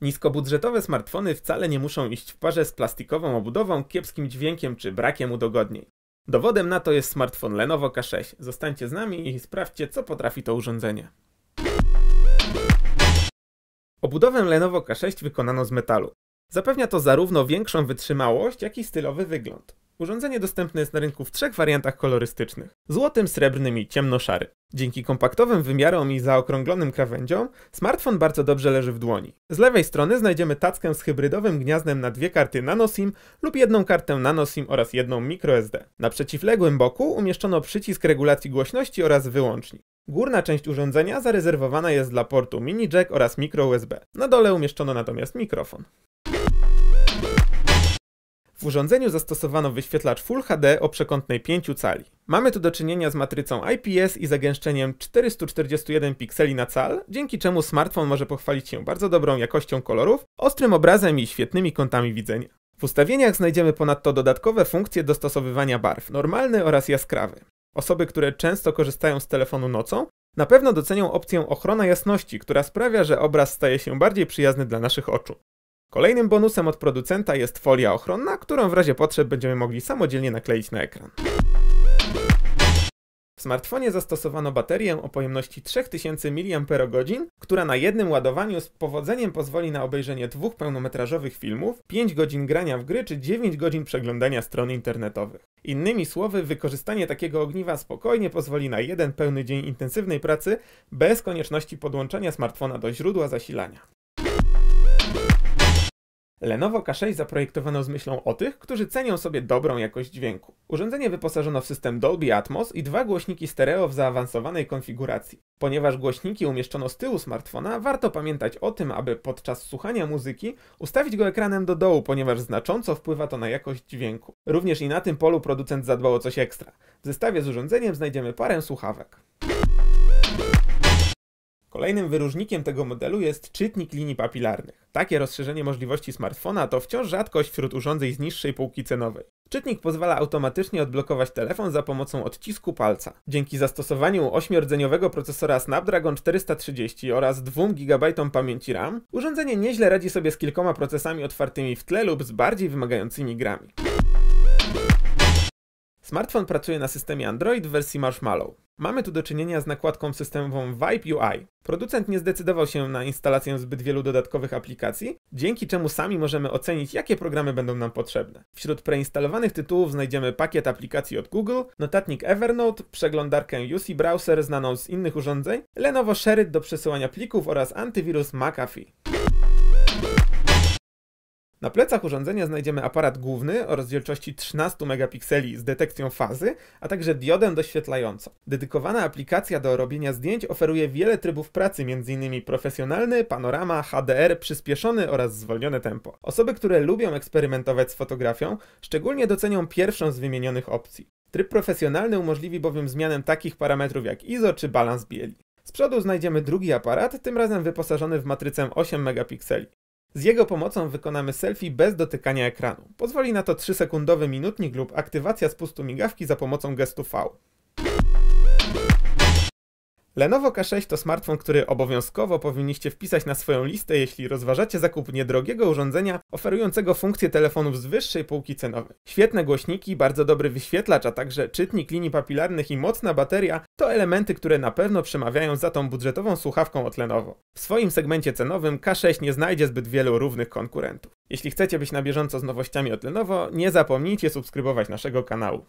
Niskobudżetowe smartfony wcale nie muszą iść w parze z plastikową obudową, kiepskim dźwiękiem czy brakiem udogodnień. Dowodem na to jest smartfon Lenovo K6. Zostańcie z nami i sprawdźcie, co potrafi to urządzenie. Obudowę Lenovo K6 wykonano z metalu. Zapewnia to zarówno większą wytrzymałość, jak i stylowy wygląd. Urządzenie dostępne jest na rynku w trzech wariantach kolorystycznych: złotym, srebrnym i ciemnoszary. Dzięki kompaktowym wymiarom i zaokrąglonym krawędziom, smartfon bardzo dobrze leży w dłoni. Z lewej strony znajdziemy tackę z hybrydowym gniazdem na dwie karty nanoSIM lub jedną kartę nanoSIM oraz jedną microSD. Na przeciwległym boku umieszczono przycisk regulacji głośności oraz wyłącznik. Górna część urządzenia zarezerwowana jest dla portu mini jack oraz micro USB. Na dole umieszczono natomiast mikrofon. W urządzeniu zastosowano wyświetlacz Full HD o przekątnej 5 cali. Mamy tu do czynienia z matrycą IPS i zagęszczeniem 441 pikseli na cal, dzięki czemu smartfon może pochwalić się bardzo dobrą jakością kolorów, ostrym obrazem i świetnymi kątami widzenia. W ustawieniach znajdziemy ponadto dodatkowe funkcje dostosowywania barw, normalny oraz jaskrawy. Osoby, które często korzystają z telefonu nocą, na pewno docenią opcję ochrona jasności, która sprawia, że obraz staje się bardziej przyjazny dla naszych oczu. Kolejnym bonusem od producenta jest folia ochronna, którą w razie potrzeb będziemy mogli samodzielnie nakleić na ekran. W smartfonie zastosowano baterię o pojemności 3000 mAh, która na jednym ładowaniu z powodzeniem pozwoli na obejrzenie dwóch pełnometrażowych filmów, 5 godzin grania w gry czy 9 godzin przeglądania stron internetowych. Innymi słowy, wykorzystanie takiego ogniwa spokojnie pozwoli na jeden pełny dzień intensywnej pracy bez konieczności podłączenia smartfona do źródła zasilania. Lenovo K6 zaprojektowano z myślą o tych, którzy cenią sobie dobrą jakość dźwięku. Urządzenie wyposażono w system Dolby Atmos i dwa głośniki stereo w zaawansowanej konfiguracji. Ponieważ głośniki umieszczono z tyłu smartfona, warto pamiętać o tym, aby podczas słuchania muzyki ustawić go ekranem do dołu, ponieważ znacząco wpływa to na jakość dźwięku. Również i na tym polu producent zadbał o coś ekstra. W zestawie z urządzeniem znajdziemy parę słuchawek. Kolejnym wyróżnikiem tego modelu jest czytnik linii papilarnych. Takie rozszerzenie możliwości smartfona to wciąż rzadkość wśród urządzeń z niższej półki cenowej. Czytnik pozwala automatycznie odblokować telefon za pomocą odcisku palca. Dzięki zastosowaniu 8-rdzeniowego procesora Snapdragon 430 oraz 2 GB pamięci RAM, urządzenie nieźle radzi sobie z kilkoma procesami otwartymi w tle lub z bardziej wymagającymi grami. Smartfon pracuje na systemie Android w wersji Marshmallow. Mamy tu do czynienia z nakładką systemową Vibe UI. Producent nie zdecydował się na instalację zbyt wielu dodatkowych aplikacji, dzięki czemu sami możemy ocenić, jakie programy będą nam potrzebne. Wśród preinstalowanych tytułów znajdziemy pakiet aplikacji od Google, notatnik Evernote, przeglądarkę UC Browser znaną z innych urządzeń, Lenovo Sherid do przesyłania plików oraz antywirus McAfee. Na plecach urządzenia znajdziemy aparat główny o rozdzielczości 13 megapikseli z detekcją fazy, a także diodę doświetlającą. Dedykowana aplikacja do robienia zdjęć oferuje wiele trybów pracy, m.in. profesjonalny, panorama, HDR, przyspieszony oraz zwolnione tempo. Osoby, które lubią eksperymentować z fotografią, szczególnie docenią pierwszą z wymienionych opcji. Tryb profesjonalny umożliwi bowiem zmianę takich parametrów jak ISO czy balans bieli. Z przodu znajdziemy drugi aparat, tym razem wyposażony w matrycę 8 megapikseli. Z jego pomocą wykonamy selfie bez dotykania ekranu. Pozwoli na to 3-sekundowy minutnik lub aktywacja spustu migawki za pomocą gestu V. Lenovo K6 to smartfon, który obowiązkowo powinniście wpisać na swoją listę, jeśli rozważacie zakup niedrogiego urządzenia oferującego funkcję telefonów z wyższej półki cenowej. Świetne głośniki, bardzo dobry wyświetlacz, a także czytnik linii papilarnych i mocna bateria to elementy, które na pewno przemawiają za tą budżetową słuchawką od Lenovo. W swoim segmencie cenowym K6 nie znajdzie zbyt wielu równych konkurentów. Jeśli chcecie być na bieżąco z nowościami od Lenovo, nie zapomnijcie subskrybować naszego kanału.